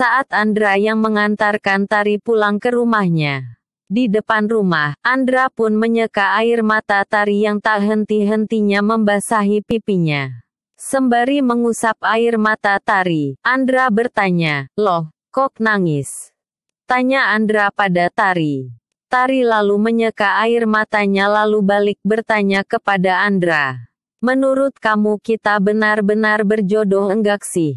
saat Andra yang mengantarkan Tari pulang ke rumahnya. Di depan rumah, Andra pun menyeka air mata Tari yang tak henti-hentinya membasahi pipinya. Sembari mengusap air mata Tari, Andra bertanya, Loh, kok nangis? Tanya Andra pada Tari. Tari lalu menyeka air matanya lalu balik bertanya kepada Andra. Menurut kamu kita benar-benar berjodoh enggak sih?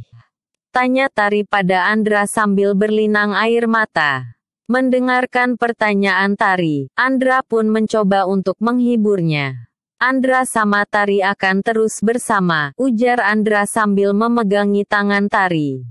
Tanya Tari pada Andra sambil berlinang air mata. Mendengarkan pertanyaan Tari, Andra pun mencoba untuk menghiburnya. Andra sama Tari akan terus bersama, ujar Andra sambil memegangi tangan Tari.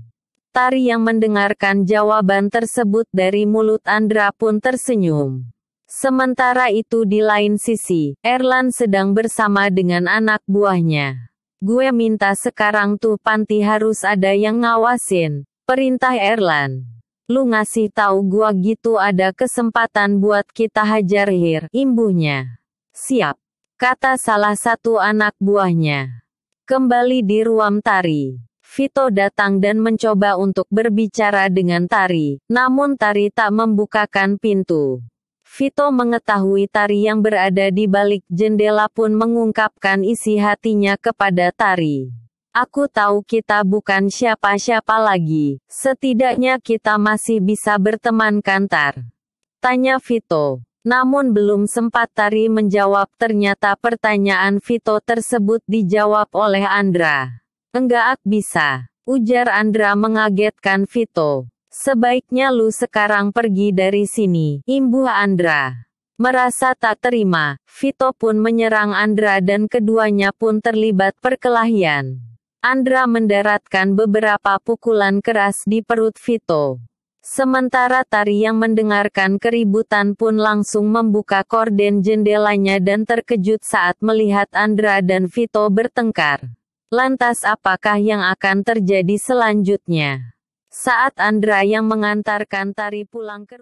Tari yang mendengarkan jawaban tersebut dari mulut Andra pun tersenyum. Sementara itu di lain sisi, Erlan sedang bersama dengan anak buahnya. Gue minta sekarang tuh panti harus ada yang ngawasin. Perintah Erlan. Lu ngasih tahu gua gitu ada kesempatan buat kita hajar hir, imbuhnya. Siap. Kata salah satu anak buahnya. Kembali di ruam tari. Vito datang dan mencoba untuk berbicara dengan Tari, namun Tari tak membukakan pintu. Vito mengetahui Tari yang berada di balik jendela pun mengungkapkan isi hatinya kepada Tari. Aku tahu kita bukan siapa-siapa lagi, setidaknya kita masih bisa berteman kantar. Tanya Vito. Namun belum sempat Tari menjawab ternyata pertanyaan Vito tersebut dijawab oleh Andra. Enggak bisa. Ujar Andra mengagetkan Vito. Sebaiknya lu sekarang pergi dari sini, imbuh Andra. Merasa tak terima, Vito pun menyerang Andra dan keduanya pun terlibat perkelahian. Andra mendaratkan beberapa pukulan keras di perut Vito. Sementara Tari yang mendengarkan keributan pun langsung membuka korden jendelanya dan terkejut saat melihat Andra dan Vito bertengkar. Lantas apakah yang akan terjadi selanjutnya? saat Andra yang mengantarkan Tari pulang ke rumah.